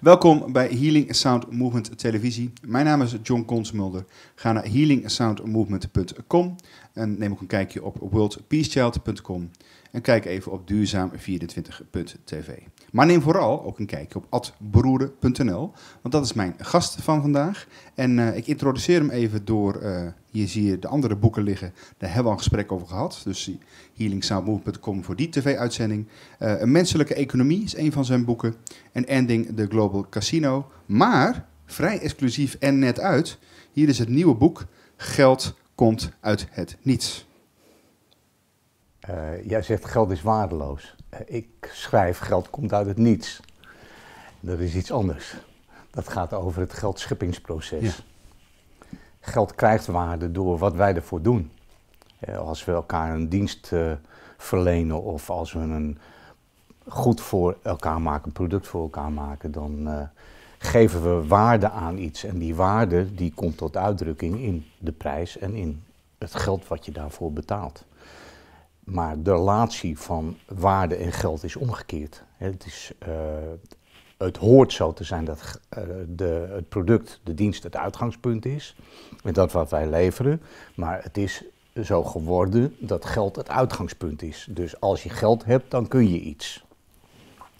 Welkom bij Healing Sound Movement Televisie. Mijn naam is John Konsmulder. Ga naar healingsoundmovement.com en neem ook een kijkje op worldpeacechild.com. En kijk even op duurzaam24.tv. Maar neem vooral ook een kijkje op adbroeren.nl, want dat is mijn gast van vandaag. En eh, ik introduceer hem even door, hier eh, zie je de andere boeken liggen, daar hebben we al een gesprek over gehad. Dus healingsoundmovement.com voor die tv-uitzending. Eh, een menselijke economie is een van zijn boeken. En Ending the Global Casino. Maar, vrij exclusief en net uit, hier is het nieuwe boek Geld komt uit het niets. Eh, jij zegt geld is waardeloos. Eh, ik schrijf geld komt uit het niets. Dat is iets anders. Dat gaat over het geldschippingsproces. Geld krijgt waarde door wat wij ervoor doen. Eh, als we elkaar een dienst verlenen of als we een goed voor elkaar maken, een product voor elkaar maken, dan geven we waarde aan iets. En die waarde die komt tot uitdrukking in de prijs en in het geld wat je daarvoor betaalt maar de relatie van waarde en geld is omgekeerd. Het, is, eh, het hoort zo te zijn dat eh, de, het product, de dienst, het uitgangspunt is. en dat wat wij leveren. Maar het is zo geworden dat geld het uitgangspunt is. Dus als je geld hebt, dan kun je iets.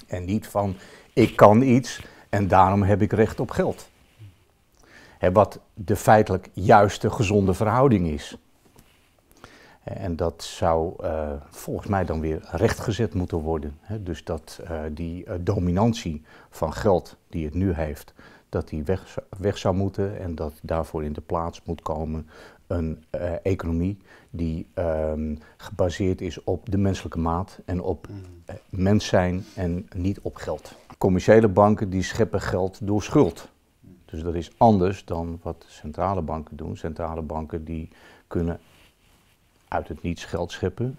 En niet van ik kan iets en daarom heb ik recht op geld. Hè, wat de feitelijk juiste gezonde verhouding is. En dat zou eh, volgens mij dan weer rechtgezet moeten worden. Hè? Dus dat eh, die eh, dominantie van geld die het nu heeft, dat die weg, weg, zou moeten en dat daarvoor in de plaats moet komen een economie die ehm, gebaseerd is op de menselijke maat en op mm. mens zijn en niet op geld. Commerciële banken die scheppen geld door schuld. Dus dat is anders dan wat centrale banken doen. Centrale banken die kunnen uit het niets geld scheppen.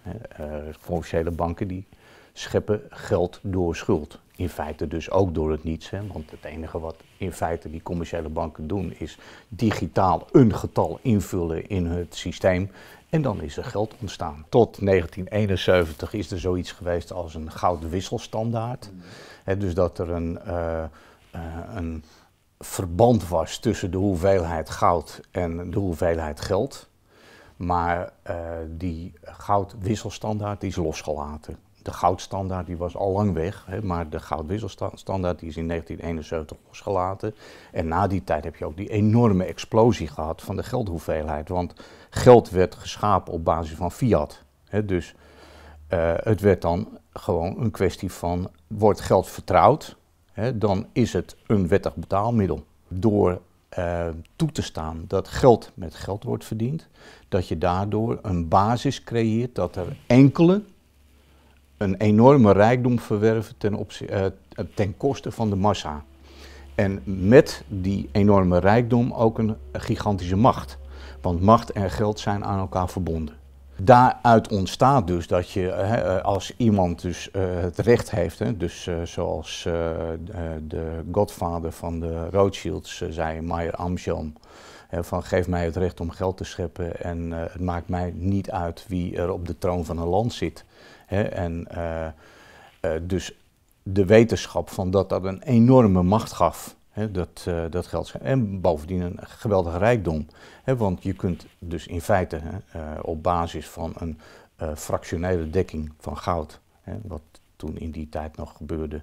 commerciële eh, banken die scheppen geld door schuld. In feite dus ook door het niets. Hè, want het enige wat in feite die commerciële banken doen is digitaal een getal invullen in het systeem. En dan is er geld ontstaan. Tot 1971 is er zoiets geweest als een goudwisselstandaard, dus dat er een, eh, eh, een verband was tussen de hoeveelheid goud en de hoeveelheid geld. Maar eh, die goudwisselstandaard die is losgelaten. De goudstandaard die was al lang weg, hè, maar de goudwisselstandaard die is in 1971 losgelaten. En na die tijd heb je ook die enorme explosie gehad van de geldhoeveelheid. Want geld werd geschapen op basis van fiat. Hè, dus eh, het werd dan gewoon een kwestie van, wordt geld vertrouwd, hè, dan is het een wettig betaalmiddel. Door eh, toe te staan dat geld met geld wordt verdiend, dat je daardoor een basis creëert dat er enkele een enorme rijkdom verwerven ten, uh, ten koste van de massa. En met die enorme rijkdom ook een gigantische macht. Want macht en geld zijn aan elkaar verbonden. Daaruit ontstaat dus dat je, eh, hè, eh, als iemand dus eh, het recht heeft, hè, dus zoals de godvader van de Rothschilds zei, Meyer Amsham, van geef mij het recht om geld te scheppen en het maakt mij niet uit wie er op de troon van een land zit. Hè, en dus de wetenschap van dat dat een enorme macht gaf dat, eh, dat geld. En bovendien een geweldige rijkdom. want je kunt dus in feite eh, op basis van een uh, fractionele dekking van goud, wat toen in die tijd nog gebeurde,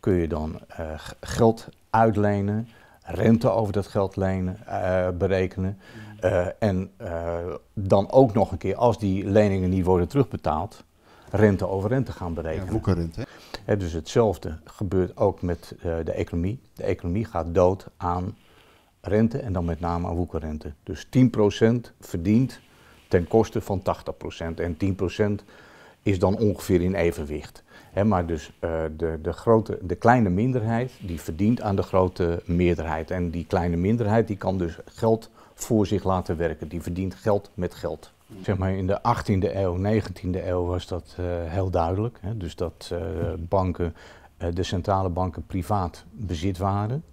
kun je dan geld uitlenen, rente over dat geld lenen, berekenen. en dan ook nog een keer, als die leningen niet worden terugbetaald, rente over rente gaan berekenen dus hetzelfde gebeurt ook met eh, de economie. De economie gaat dood aan rente en dan met name aan woekerrente. Dus 10% verdient ten koste van 80% en 10% is dan ongeveer in evenwicht. maar dus eh, de, de, grote, de kleine minderheid die verdient aan de grote meerderheid. En die kleine minderheid die kan dus geld voor zich laten werken. Die verdient geld met geld. Zeg maar in de 18e eeuw, 19e eeuw was dat eh, heel duidelijk. Hè? Dus dat eh, banken, eh, de centrale banken privaat bezit waren.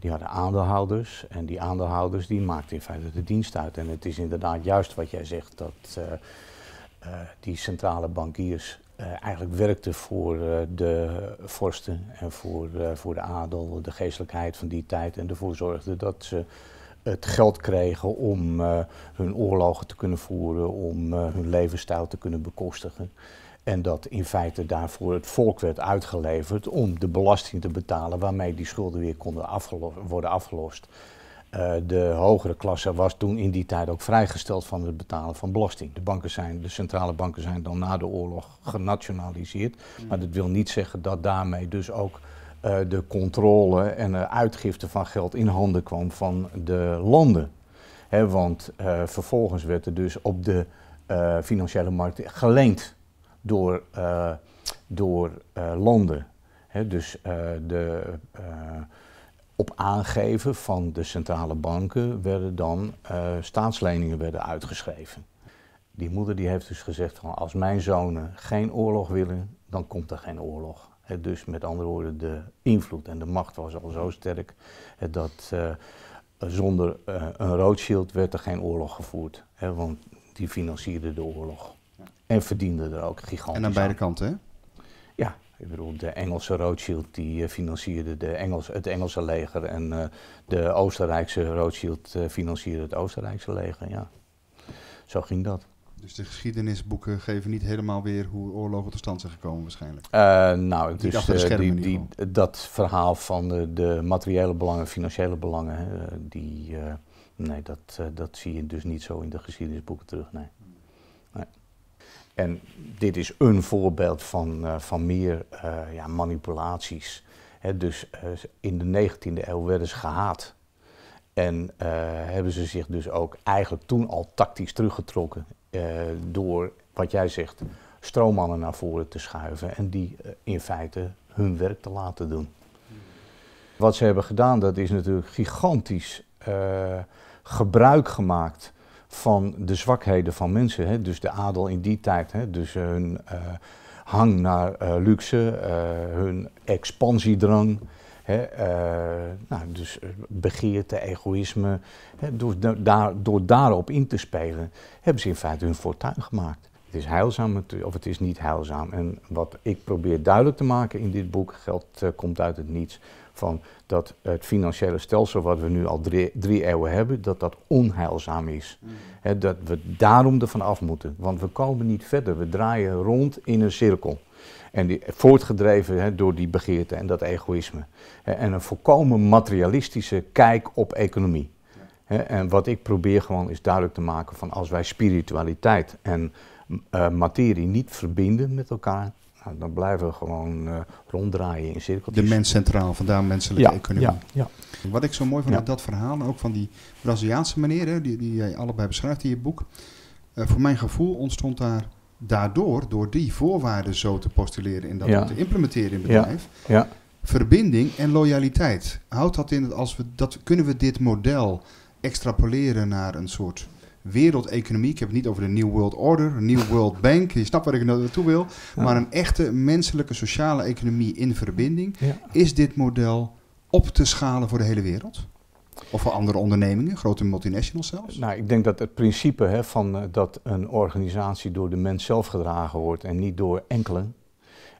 Die hadden aandeelhouders en die aandeelhouders die maakten in feite de dienst uit. En het is inderdaad juist wat jij zegt, dat die centrale bankiers eigenlijk werkten voor de vorsten en voor, voor de adel, de geestelijkheid van die tijd. En ervoor zorgden dat ze het geld kregen om eh, hun oorlogen te kunnen voeren, om eh, hun levensstijl te kunnen bekostigen. En dat in feite daarvoor het volk werd uitgeleverd om de belasting te betalen waarmee die schulden weer konden worden afgelost. Eh, de hogere klasse was toen in die tijd ook vrijgesteld van het betalen van belasting. De, banken zijn, de centrale banken zijn dan na de oorlog genationaliseerd. Mm. Maar dat wil niet zeggen dat daarmee dus ook eh, de controle en de uitgifte van geld in handen kwam van de landen. want eh, vervolgens werd er dus op de eh, financiële markt geleend door, door landen. dus de, op aangeven van de centrale banken werden dan staatsleningen werden uitgeschreven. Die moeder die heeft dus gezegd van als mijn zonen geen oorlog willen, dan komt er geen oorlog dus met andere woorden, de invloed en de macht was al zo sterk dat eh, zonder eh, een Rothschild werd er geen oorlog gevoerd. want die financierde de oorlog en verdiende er ook gigantisch En aan beide kanten, hè? Ja, ik de Engelse Rothschild die eh, financierde de Engels, het Engelse leger en de Oostenrijkse Rothschild financierde het Oostenrijkse leger. Ja. Zo ging dat. Dus de geschiedenisboeken geven niet helemaal weer hoe oorlogen tot stand zijn gekomen waarschijnlijk? Eh, nou, dus eh, die, dat verhaal van de, de, materiële belangen, financiële belangen, hè, eh, die, nee, dat, dat zie je dus niet zo in de geschiedenisboeken terug. Nee. nee. En dit is een voorbeeld van, van meer ja, manipulaties. Hè, dus in de 19e eeuw werden ze gehaat. En eh, hebben ze zich dus ook eigenlijk toen al tactisch teruggetrokken eh, door, wat jij zegt, stroommannen naar voren te schuiven en die eh, in feite hun werk te laten doen. Wat ze hebben gedaan, dat is natuurlijk gigantisch gebruik gemaakt van de zwakheden van mensen. Hè? Dus de adel in die tijd, hè? dus hun hang naar luxe, hun expansiedrang. Eh, nou, dus eh, begeerte, egoïsme. door, daarop in te spelen, hebben ze in feite hun fortuin gemaakt. Het is heilzaam of het is niet heilzaam. En wat ik probeer duidelijk te maken in dit boek, geld eh, komt uit het niets. Van dat het financiële stelsel wat we nu al drie, eeuwen hebben, dat dat onheilzaam is. Mm. dat we daarom ervan af moeten. Want we komen niet verder. We draaien rond in een cirkel. En voortgedreven hè, door die begeerte en dat egoïsme. En een volkomen materialistische kijk op economie. en wat ik probeer gewoon is duidelijk te maken van als wij spiritualiteit en eh, materie niet verbinden met elkaar, nou, dan blijven we gewoon eh, ronddraaien in cirkels. De mens centraal, vandaar menselijke economie. Ja, ja. Wat ik zo mooi vond uit dat verhaal, ook van die Braziliaanse meneer, die, die jij allebei beschrijft in je boek. Eh, voor mijn gevoel ontstond daar daardoor, door die voorwaarden zo te postuleren en dat te implementeren in het bedrijf, ja. Ja. verbinding en loyaliteit. Houdt dat in dat als we dat kunnen we dit model extrapoleren naar een soort wereldeconomie. Ik heb het niet over de New World Order, New World Bank. Je snapt waar ik nou naartoe wil. Maar een echte menselijke sociale economie in verbinding. Is dit model op te schalen voor de hele wereld? Of voor andere ondernemingen, grote multinationals zelfs? Nou, ik denk dat het principe hè, van, eh, dat een organisatie door de mens zelf gedragen wordt en niet door enkelen.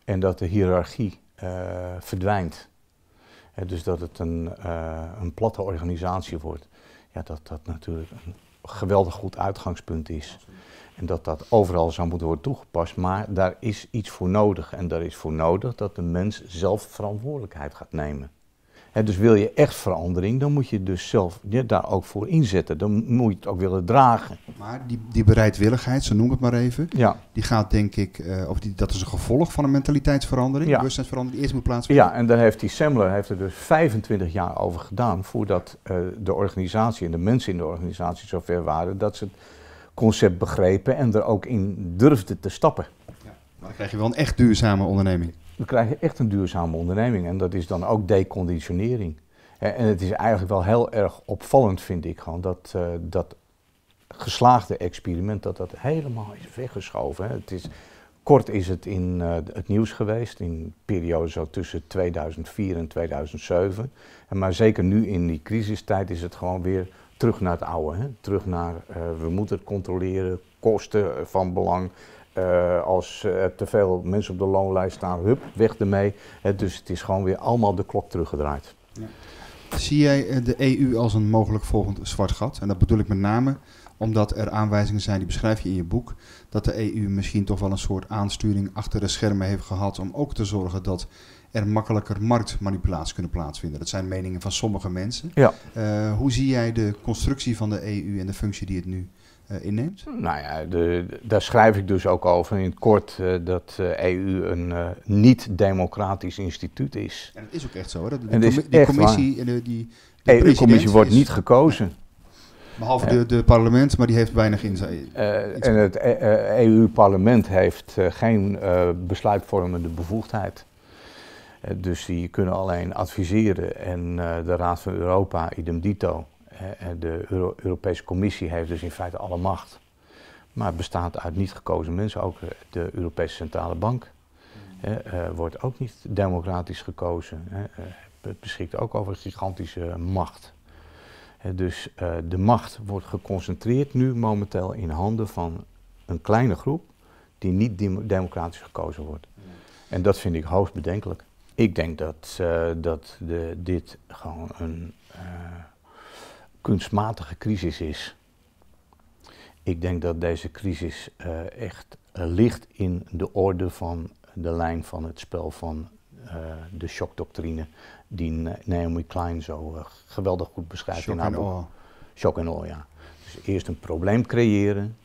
En dat de hiërarchie eh, verdwijnt. dus dat het een, eh, een platte organisatie wordt. Ja, dat dat natuurlijk een geweldig goed uitgangspunt is. En dat dat overal zou moeten worden toegepast. Maar daar is iets voor nodig. En daar is voor nodig dat de mens zelf verantwoordelijkheid gaat nemen dus wil je echt verandering, dan moet je dus zelf daar ook voor inzetten. Dan moet je het ook willen dragen. Maar die, die bereidwilligheid, zo noem ik het maar even, ja. die gaat denk ik, eh, of die, dat is een gevolg van een mentaliteitsverandering, ja. bewustzijnsverandering die eerst moet plaatsvinden. Ja, en dan heeft die Semmler heeft er dus 25 jaar over gedaan voordat eh, de organisatie en de mensen in de organisatie zover waren dat ze het concept begrepen en er ook in durfden te stappen. Ja, maar dan krijg je wel een echt duurzame onderneming we krijgen echt een duurzame onderneming. En dat is dan ook deconditionering. En het is eigenlijk wel heel erg opvallend, vind ik gewoon, dat eh, dat geslaagde experiment, dat dat helemaal is weggeschoven. Hè. Het is, kort is het in eh, het nieuws geweest, in periode zo tussen 2004 en 2007. En maar zeker nu in die crisistijd is het gewoon weer terug naar het oude. Hè. Terug naar, eh, we moeten het controleren, kosten van belang, eh, als eh, er te veel mensen op de loonlijst staan, hup, weg ermee. dus het is gewoon weer allemaal de klok teruggedraaid. Ja. Zie jij eh, de EU als een mogelijk volgend zwart gat? En dat bedoel ik met name omdat er aanwijzingen zijn, die beschrijf je in je boek, dat de EU misschien toch wel een soort aansturing achter de schermen heeft gehad om ook te zorgen dat er makkelijker marktmanipulatie kunnen plaatsvinden. Dat zijn meningen van sommige mensen. Ja. hoe zie jij de constructie van de EU en de functie die het nu eh, inneemt? Nou ja, de, daar schrijf ik dus ook over in het kort eh, dat de eh, EU een niet-democratisch instituut is. En dat is ook echt zo, hè? Dat, de die commissie en de, die. De EU-commissie wordt niet gekozen. Behalve de, de, parlement, maar die heeft weinig inzet. en het EU-parlement e heeft geen besluitvormende bevoegdheid. dus die kunnen alleen adviseren. En de Raad van Europa, idem dito de Europese Commissie heeft dus in feite alle macht. Maar het bestaat uit niet gekozen mensen. Ook eh, de Europese Centrale Bank eh, wordt ook niet democratisch gekozen. Eh, het beschikt ook over gigantische macht. dus de macht wordt geconcentreerd nu momenteel in handen van een kleine groep die niet democratisch gekozen wordt. En dat vind ik hoogst bedenkelijk. Ik denk dat, dat de, dit gewoon een kunstmatige crisis is. Ik denk dat deze crisis eh, echt eh, ligt in de orde van de lijn van het spel van uh, de shockdoctrine, die Naomi Klein zo geweldig goed beschrijft Shock in haar boek. All. Shock and all, ja. Dus eerst een probleem creëren,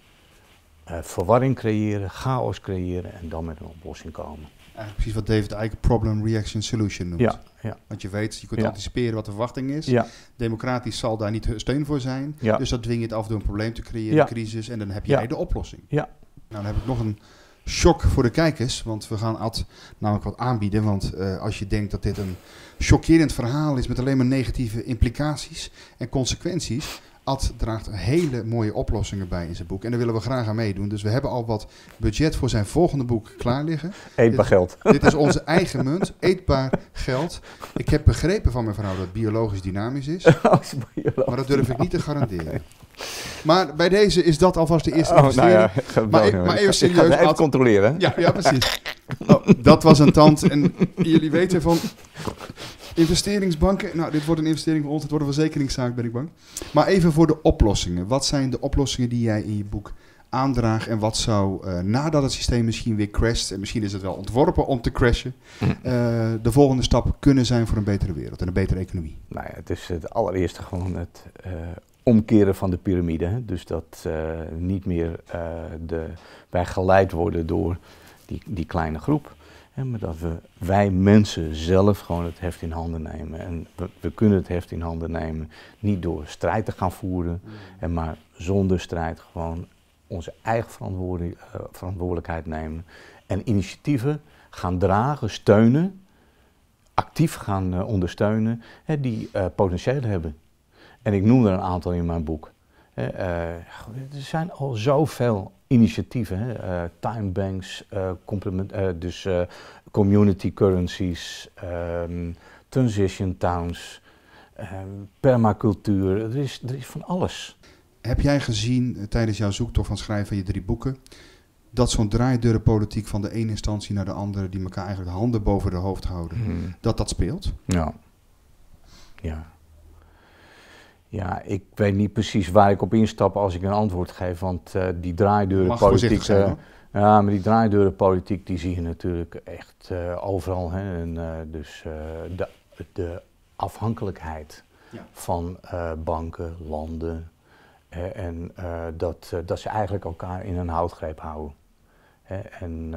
verwarring creëren, chaos creëren en dan met een oplossing komen. Eigenlijk precies wat David eigenlijk problem, reaction, solution noemt. Ja, ja. Want je weet, je kunt anticiperen wat de verwachting is. Democratisch zal daar niet steun voor zijn. Dus dat dwing je het af door een probleem te creëren, een crisis. En dan heb jij de oplossing. Ja. Nou, dan heb ik nog een shock voor de kijkers. Want we gaan Ad namelijk wat aanbieden. Want eh, als je denkt dat dit een chockerend verhaal is met alleen maar negatieve implicaties en consequenties. Ad draagt hele mooie oplossingen bij in zijn boek. En daar willen we graag aan meedoen. Dus we hebben al wat budget voor zijn volgende boek klaar liggen. Eetbaar geld. Dit is onze eigen munt. Eetbaar geld. Ik heb begrepen van mijn vrouw dat het biologisch dynamisch is. Oh, maar dat durf ik niet te garanderen. Maar bij deze is dat alvast de eerste oh, nou investering. Nou ja, maar, e maar, even serieus. Even controleren. Ja, ja precies. Oh, dat was een tand en jullie weten van... Investeringsbanken. Nou, dit wordt een investering voor ons. Het wordt een verzekeringszaak, ben ik bang. Maar even voor de oplossingen. Wat zijn de oplossingen die jij in je boek aandraagt? En wat zou eh, nadat het systeem misschien weer crasht... en misschien is het wel ontworpen om te crashen... Hm. Eh, de volgende stap kunnen zijn voor een betere wereld en een betere economie? Nou ja, het is het allereerste gewoon het eh, omkeren van de piramide. Dus dat niet meer de, wij geleid worden door die, die kleine groep maar dat we, wij mensen zelf gewoon het heft in handen nemen. En we, kunnen het heft in handen nemen niet door strijd te gaan voeren, mm. en maar zonder strijd gewoon onze eigen eh, verantwoordelijkheid nemen. En initiatieven gaan dragen, steunen, actief gaan eh, ondersteunen, hè, die eh, potentieel hebben. En ik noem er een aantal in mijn boek. Eh, eh, er zijn al zoveel initiatieven, hè? Eh, timebanks, dus community currencies, ehm, transition towns, ehm, permacultuur. Er is, er is van alles. Heb jij gezien tijdens jouw zoektocht van schrijven van je drie boeken dat zo'n draaideurpolitiek van de ene instantie naar de andere, die elkaar eigenlijk handen boven de hoofd houden, hmm. dat dat speelt? Ja. Ja. Ja, ik weet niet precies waar ik op instap als ik een antwoord geef, want eh, die draaideurenpolitiek... politiek, uh, ja, maar die draaideurenpolitiek die zie je natuurlijk echt eh, overal. Hè? En, dus de, de, afhankelijkheid ja. van banken, landen. en dat, dat ze eigenlijk elkaar in een houtgreep houden. En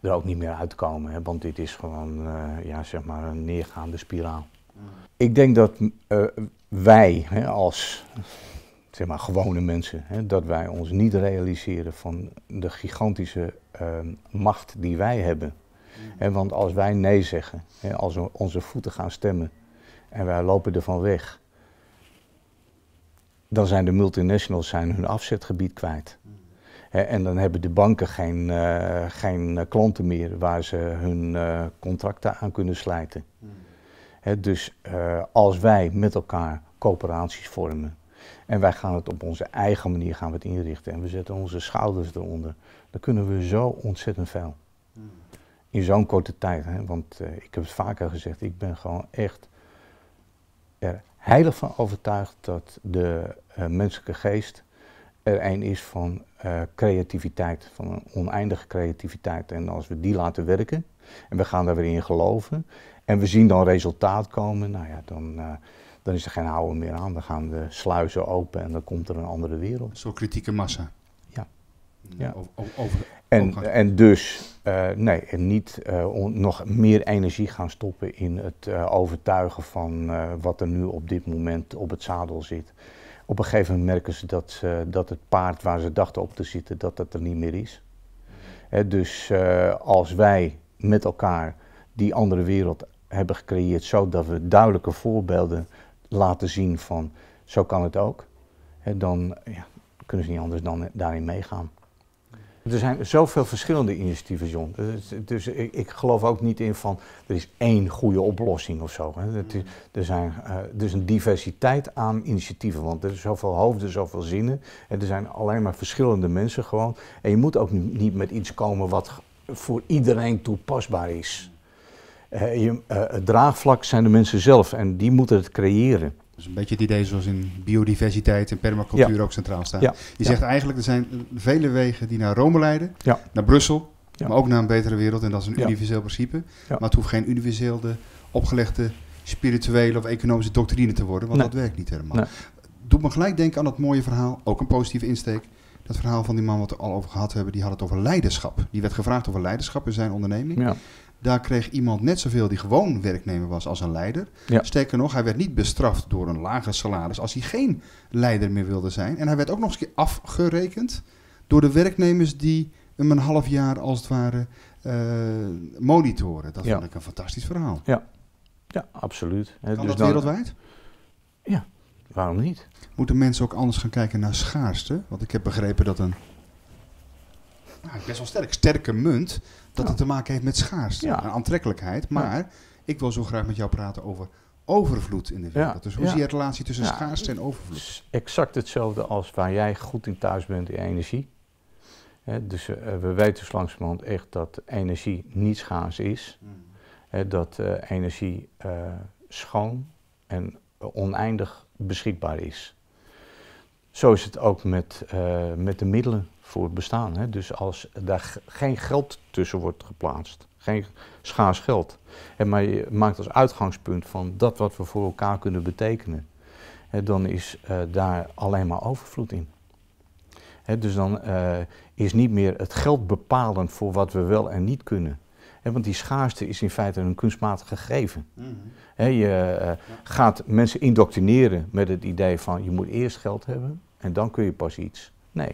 er ook niet meer uitkomen, hè? want dit is gewoon ja, zeg maar een neergaande spiraal. Mm. Ik denk dat wij als zeg maar, gewone mensen, hè, dat wij ons niet realiseren van de gigantische ehm, macht die wij hebben. En mm. want als wij nee zeggen, hè, als we onze voeten gaan stemmen en wij lopen ervan weg, dan zijn de multinationals zijn hun afzetgebied kwijt. Mm. en dan hebben de banken geen, eh, geen klanten meer waar ze hun eh, contracten aan kunnen slijten. Mm dus eh, als wij met elkaar coöperaties vormen en wij gaan het op onze eigen manier gaan we het inrichten en we zetten onze schouders eronder, dan kunnen we zo ontzettend veel. Hmm. In zo'n korte tijd, hè? want eh, ik heb het vaker gezegd, ik ben gewoon echt er heilig van overtuigd dat de eh, menselijke geest er een is van eh, creativiteit, van een oneindige creativiteit. En als we die laten werken en we gaan daar weer in geloven en we zien dan resultaat komen, nou ja, dan, eh, dan is er geen houden meer aan. Dan gaan de sluizen open en dan komt er een andere wereld. Zo'n kritieke massa. Ja. ja. Over, over, en, en dus, eh, nee, en niet nog meer energie gaan stoppen in het overtuigen van wat er nu op dit moment op het zadel zit. Op een gegeven moment merken ze dat, dat het paard waar ze dachten op te zitten, dat dat er niet meer is. dus eh, als wij met elkaar die andere wereld hebben gecreëerd, zodat we duidelijke voorbeelden laten zien van zo kan het ook, dan ja, kunnen ze niet anders dan eh, daarin meegaan. Er zijn zoveel verschillende initiatieven, John. Eh, dus, ik, ik, geloof ook niet in van er is één goede oplossing of zo. Hè. Is, er, zijn, dus een diversiteit aan initiatieven, want er zijn zoveel hoofden, zoveel zinnen. En er zijn alleen maar verschillende mensen gewoon. En je moet ook niet met iets komen wat voor iedereen toepasbaar is. Eh, je, het draagvlak zijn de mensen zelf en die moeten het creëren. Dus een beetje het idee zoals in biodiversiteit en permacultuur ook centraal staat. Je zegt eigenlijk, er zijn vele wegen die naar Rome leiden, naar Brussel, maar ook naar een betere wereld. En dat is een universeel principe. Maar het hoeft geen universeel opgelegde spirituele of economische doctrine te worden, want dat werkt niet helemaal. Nee. Doet me gelijk denken aan dat mooie verhaal, ook een positieve insteek. Dat verhaal van die man wat we al over gehad hebben, die had het over leiderschap. Die werd gevraagd over leiderschap in zijn onderneming. Ja. Daar kreeg iemand net zoveel die gewoon werknemer was als een leider. Sterker nog, hij werd niet bestraft door een lager salaris als hij geen leider meer wilde zijn. En hij werd ook nog eens afgerekend door de werknemers die hem een half jaar als het ware eh, monitoren. Dat vond ik een fantastisch verhaal. Ja, ja absoluut. Kan dus dat wereldwijd? Ja, waarom niet? Moeten mensen ook anders gaan kijken naar schaarste? Want ik heb begrepen dat een nou, best wel sterk, sterke munt dat het te maken heeft met schaarste en aantrekkelijkheid. Maar ik wil zo graag met jou praten over overvloed in de wereld. Dus hoe zie je de relatie tussen schaarste en overvloed? Het is exact hetzelfde als waar jij goed in thuis bent in energie. dus eh, we weten dus langzamerhand echt dat energie niet schaars is. Hmm. dat eh, energie eh, schoon en oneindig beschikbaar is. Zo is het ook met, met de middelen voor bestaan. Hè? Dus als daar geen geld tussen wordt geplaatst, geen schaars geld. En maar je maakt als uitgangspunt van dat wat we voor elkaar kunnen betekenen, hè, dan is eh, daar alleen maar overvloed in. Hè, dus dan eh, is niet meer het geld bepalend voor wat we wel en niet kunnen. want die schaarste is in feite een kunstmatig gegeven. Mhm. je eh, gaat mensen indoctrineren met het idee van je moet eerst geld hebben en dan kun je pas iets. Nee,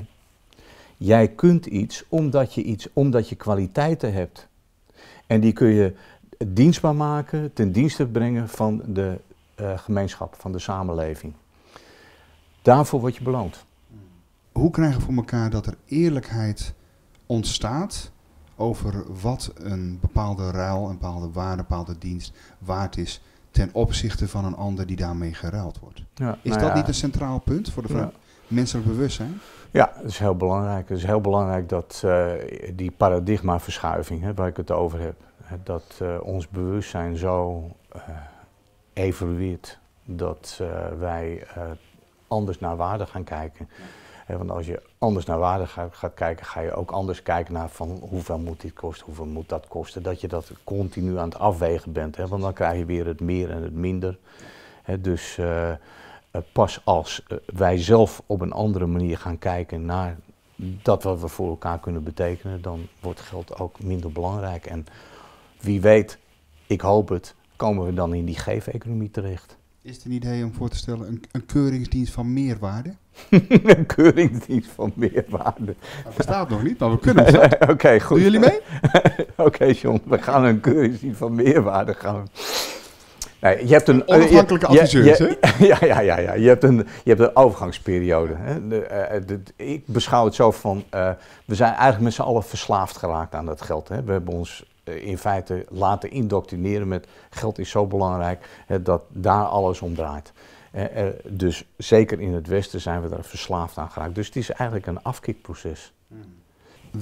Jij kunt iets omdat je iets, omdat je kwaliteiten hebt. En die kun je dienstbaar maken, ten dienste brengen van de eh, gemeenschap, van de samenleving. Daarvoor word je beloond. Hoe krijgen we voor elkaar dat er eerlijkheid ontstaat over wat een bepaalde ruil, een bepaalde waarde, een bepaalde dienst waard is ten opzichte van een ander die daarmee geruild wordt? Ja, is nou dat niet een centraal punt voor de vraag? Ja menselijk bewustzijn? Ja, dat is heel belangrijk. Het is heel belangrijk dat eh, die paradigmaverschuiving, hè, waar ik het over heb, dat eh, ons bewustzijn zo eh, evolueert dat wij anders naar waarde gaan kijken. Ja. want als je anders naar waarde gaat, kijken, ga je ook anders kijken naar van hoeveel moet dit kosten, hoeveel moet dat kosten. Dat je dat continu aan het afwegen bent, hè, want dan krijg je weer het meer en het minder. Hè, dus eh, pas als eh, wij zelf op een andere manier gaan kijken naar dat wat we voor elkaar kunnen betekenen, dan wordt geld ook minder belangrijk. En wie weet, ik hoop het, komen we dan in die geef-economie terecht. Is het een idee om voor te stellen een, een keuringsdienst van meerwaarde? een keuringsdienst van meerwaarde. Dat bestaat nog niet, maar we kunnen het. Oké, goed. Doen jullie mee? Oké, okay, John, we gaan een keuringsdienst van meerwaarde gaan. Nee, je hebt een, eh, onafhankelijke adviseur. hè? Ja, ja, ja, ja, Je, hebt een, je hebt een overgangsperiode. Hè? De, eh, ik beschouw het zo van, eh, we zijn eigenlijk met z'n allen verslaafd geraakt aan dat geld. Hè? We hebben ons in feite laten indoctrineren met geld is zo belangrijk hè, dat daar alles om draait. dus zeker in het Westen zijn we daar verslaafd aan geraakt. Dus het is eigenlijk een afkikproces. Hmm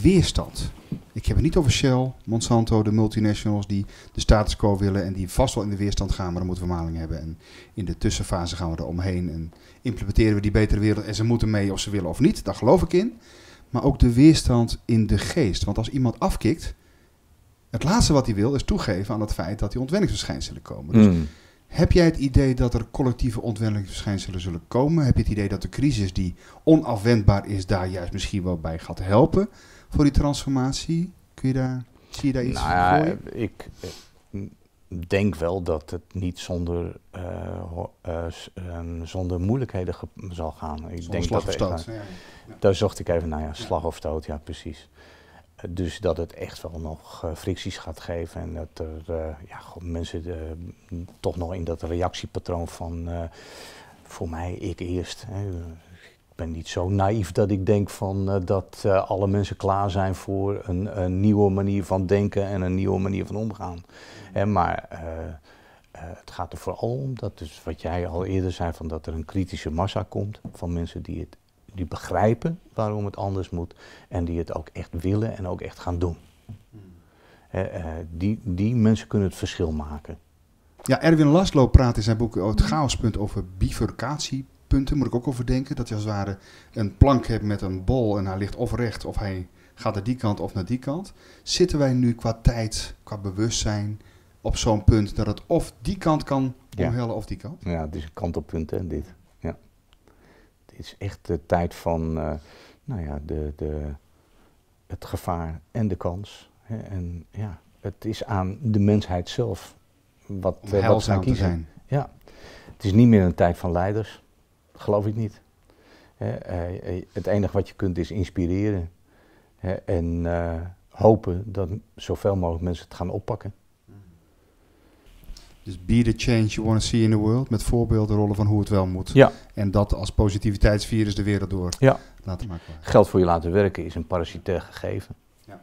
weerstand. Ik heb het niet over Shell, Monsanto, de multinationals die de status quo willen en die vast wel in de weerstand gaan, maar dan moeten we maling hebben. En in de tussenfase gaan we er omheen en implementeren we die betere wereld. En ze moeten mee of ze willen of niet, daar geloof ik in. Maar ook de weerstand in de geest. Want als iemand afkikt, het laatste wat hij wil is toegeven aan het feit dat die ontwenningsverschijnselen komen. Dus hmm. heb jij het idee dat er collectieve ontwenningsverschijnselen zullen komen? Heb je het idee dat de crisis die onafwendbaar is daar juist misschien wel bij gaat helpen? voor die transformatie? Kun je daar, zie je daar iets nou, voor? Ik denk wel dat het niet zonder, eh, eh, ehm, zonder moeilijkheden zal gaan. Ik denk dat Daar zocht ik even naar, ja, slag of stoot, ja precies. Eh, dus dat het echt wel nog fricties gaat geven en dat er ja, mensen toch nog in dat reactiepatroon van voor mij ik eerst. Hè, ben niet zo naïef dat ik denk van, eh, dat eh, alle mensen klaar zijn voor een, nieuwe manier van denken en een nieuwe manier van omgaan. Mm. maar eh, het gaat er vooral om dat, dus wat jij al eerder zei, van dat er een kritische massa komt van mensen die, het, die begrijpen waarom het anders moet en die het ook echt willen en ook echt gaan doen. Mm. die, die mensen kunnen het verschil maken. Ja, Erwin Laslo praat in zijn boek oh, Het mm. Chaospunt over bifurcatie punten moet ik ook overdenken Dat je als het ware een plank hebt met een bol en hij ligt of recht of hij gaat naar die kant of naar die kant. Zitten wij nu qua tijd, qua bewustzijn op zo'n punt dat het of die kant kan omhellen of die kant? Ja, het is een punten en dit. Ja. Het is echt de tijd van, eh, nou ja, de, de, het gevaar en de kans. Hè, en ja, het is aan de mensheid zelf wat, uh, wat zij kiezen. Te zijn. Ja. Het is niet meer een tijd van leiders geloof ik niet. Eh, eh, het enige wat je kunt is inspireren. en eh, hopen dat zoveel mogelijk mensen het gaan oppakken. Dus be the change you want to see in the world. Met voorbeelden rollen van hoe het wel moet. Ja. En dat als positiviteitsvirus de wereld door ja. laten maken. Geld voor je laten werken is een parasitair gegeven. Ja.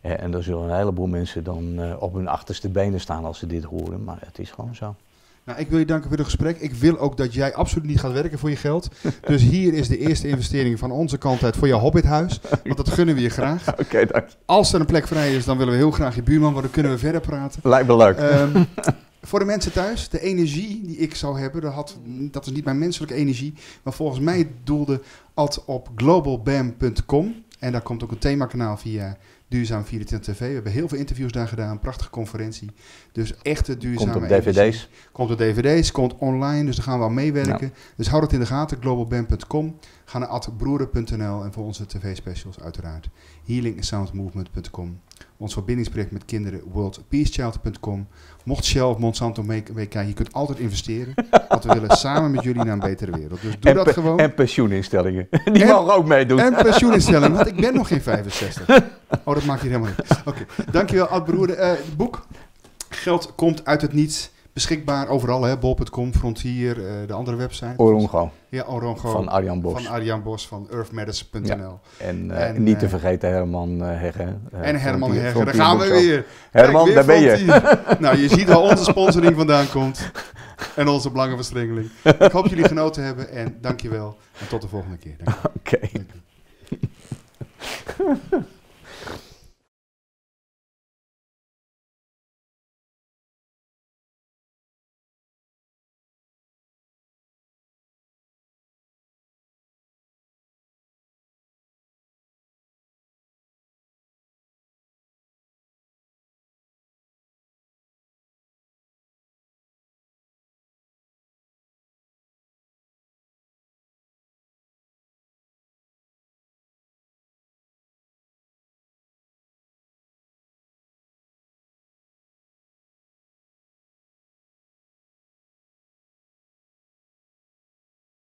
En, en daar zullen een heleboel mensen dan op hun achterste benen staan als ze dit horen. Maar het is gewoon zo. Nou, ik wil je danken voor het gesprek. Ik wil ook dat jij absoluut niet gaat werken voor je geld. Dus hier is de eerste investering van onze kant uit voor je hobbithuis. Want dat gunnen we je graag. Oké, dank je. Als er een plek vrij is, dan willen we heel graag je buurman worden. Kunnen we verder praten. Lijkt me leuk. Ehm, voor de mensen thuis, de energie die ik zou hebben, dat, had, dat is niet mijn menselijke energie. Maar volgens mij doelde Ad op globalbam.com. En daar komt ook een themakanaal via Duurzaam 24 TV. We hebben heel veel interviews daar gedaan, prachtige conferentie. Dus echte duurzame Komt op dvd's. Komt op dvd's, komt online, dus daar gaan we aan meewerken. Dus houd het in de gaten, globalband.com. Ga naar Adbroeren.nl en voor onze tv-specials uiteraard. healingandsoundmovement.com. Ons verbindingsproject met kinderen, worldpeacechild.com. Mocht Shell of Monsanto meekijken, je kunt altijd investeren. want we willen samen met jullie naar een betere wereld. Dus doe en dat gewoon. En pensioeninstellingen. Die mag mogen ook meedoen. En pensioeninstellingen, want ik ben nog geen 65. Oh, dat maakt hier helemaal niet. Oké, dankjewel Ad eh, boek Geld komt uit het niets beschikbaar overal, hè? bol.com, Frontier, eh, de andere website. Orongo. Ja, Orongo. Van Arjan Bos. Van Arjan Bos van eh, En, niet te eh, vergeten Herman Hegge. en Herman Heggen, daar gaan we weer. Herman, daar ben je. nou, je ziet waar onze sponsoring vandaan komt. En onze belangenverstrengeling. Ik hoop jullie genoten hebben en dankjewel. En tot de volgende keer. Oké.